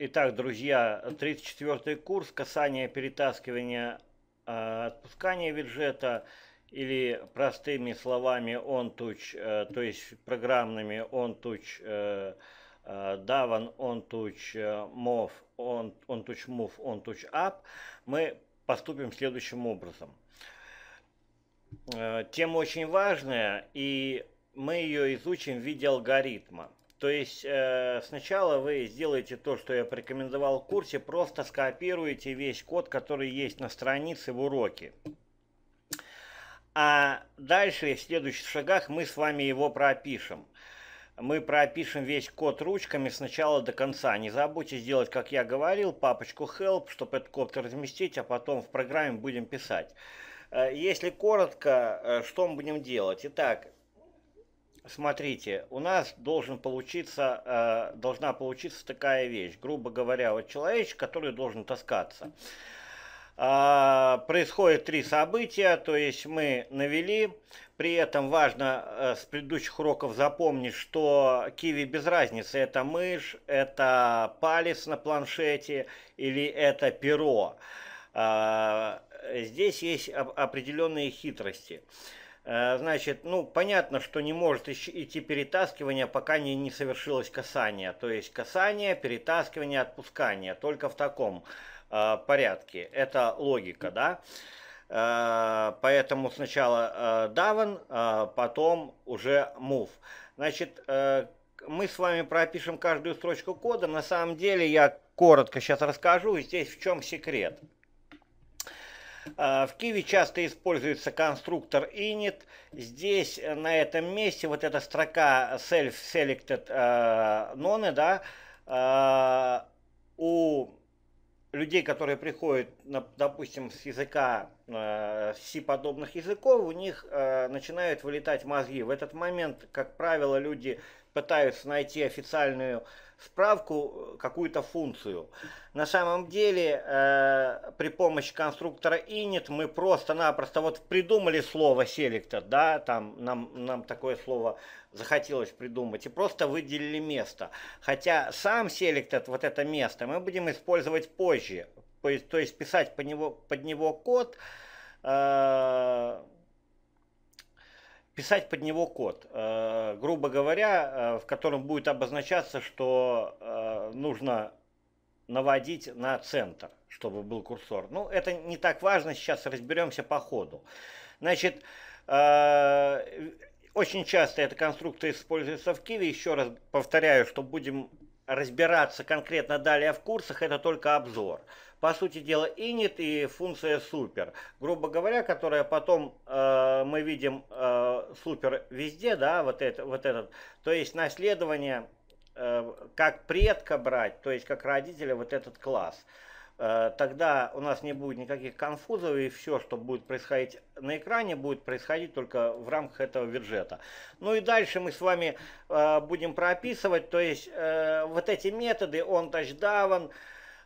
Итак, друзья, 34-й курс, касание, перетаскивание, э, отпускание виджета или простыми словами OnTouch, э, то есть программными OnTouch, э, э, Davan, OnTouch, э, Move, on, OnTouch Move, OnTouch App, мы поступим следующим образом. Э, тема очень важная, и мы ее изучим в виде алгоритма – то есть э, сначала вы сделаете то, что я порекомендовал в курсе, просто скопируете весь код, который есть на странице в уроке. А дальше в следующих шагах мы с вами его пропишем. Мы пропишем весь код ручками сначала до конца. Не забудьте сделать, как я говорил, папочку help, чтобы этот код разместить, а потом в программе будем писать. Э, если коротко, э, что мы будем делать? Итак, смотрите, у нас должен получиться, э, должна получиться такая вещь. Грубо говоря, вот человечек, который должен таскаться. Э, а, происходит три события, то есть мы навели. При этом важно э, с предыдущих уроков запомнить, что киви без разницы. Это мышь, это палец на планшете или это перо. Э, здесь есть определенные хитрости. Э, Э, значит, ну, понятно, что не может идти перетаскивание, пока не, не совершилось касание. То есть касание, перетаскивание, отпускание. Только в таком э, порядке. Это логика, да? Э, поэтому сначала э, даван, э, потом уже move. Значит, э, мы с вами пропишем каждую строчку кода. На самом деле я коротко сейчас расскажу здесь в чем секрет. Э, в Киеве часто используется конструктор init. Здесь, э, на этом месте, вот эта строка self-selected none, э, да, у людей, которые приходят, допустим, с языка C-подобных э, языков, у них э, начинают вылетать мозги. В этот момент, как правило, люди пытаются найти официальную справку, какую-то функцию. На самом деле, э, при помощи конструктора init мы просто-напросто вот придумали слово селектор, да, там нам, нам такое слово захотелось придумать, и просто выделили место. Хотя сам селектор, вот это место, мы будем использовать позже, то есть писать под него, под него код, Э, писать под него код, э, грубо говоря, э, в котором будет обозначаться, что нужно наводить на центр, чтобы был курсор. Ну, это не так важно, сейчас разберемся по ходу. Значит, очень часто эта конструкция используется в Киеве. Еще раз повторяю, что будем разбираться конкретно далее в курсах, это только обзор. По сути дела, init и функция супер грубо говоря, которая потом э, мы видим э, везде, да, вот, это, вот этот, то есть наследование э, как предка брать, то есть как родителя вот этот класс. Э, тогда у нас не будет никаких конфузов, и все, что будет происходить на экране, будет происходить только в рамках этого виджета. Ну и дальше мы с вами э, будем прописывать, то есть э, вот эти методы, он тачдаун,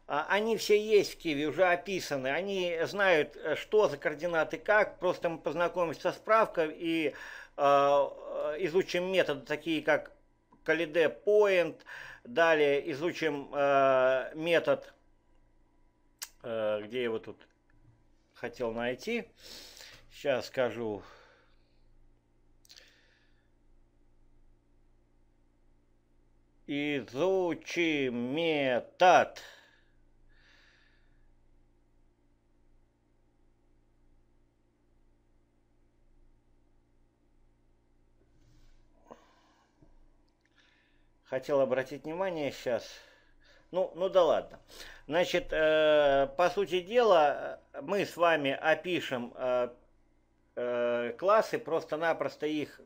а, они все есть в Киеве, уже описаны, они знают, что за координаты как, просто мы познакомимся со справкой и изучим методы, такие как Калиде Point, далее изучим метод Э, где я его тут хотел найти. Сейчас скажу. Изучи метод. Хотел обратить внимание сейчас. Ну, ну да ладно. Значит, э, по сути дела, э, мы с вами опишем э, э, классы, просто-напросто их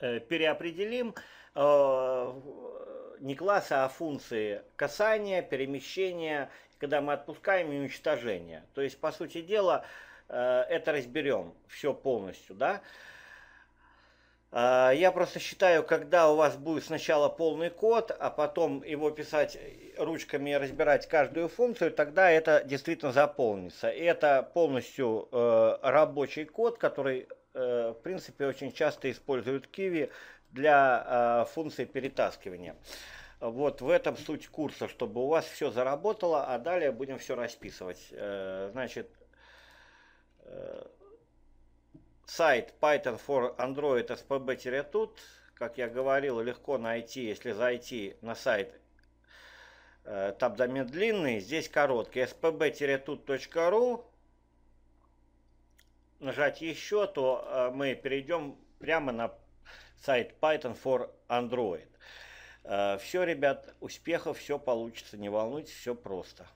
э, переопределим. Э, не классы, а функции касания, перемещения, когда мы отпускаем и уничтожение. То есть, по сути дела, э, это разберем все полностью, да. Э, а, я просто считаю, когда у вас будет сначала полный код, а потом его писать ручками и разбирать каждую функцию, тогда это действительно заполнится. И Это полностью э, рабочий код, который, э, в принципе, очень часто используют Kiwi для э, функции перетаскивания. Вот в этом суть курса, чтобы у вас все заработало, а далее будем все расписывать. Э, значит, сайт Python for Android spb-tut. Как я говорил, легко найти, если зайти на сайт. Э, там домен длинный, здесь короткий. spb-tut.ru Нажать еще, то э, мы перейдем прямо на сайт Python for Android. Э, все, ребят, успехов, все получится, не волнуйтесь, все просто.